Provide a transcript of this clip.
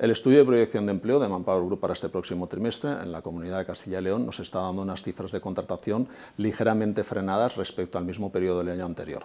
El estudio de proyección de empleo de Manpower Group para este próximo trimestre en la comunidad de Castilla y León nos está dando unas cifras de contratación ligeramente frenadas respecto al mismo periodo del año anterior.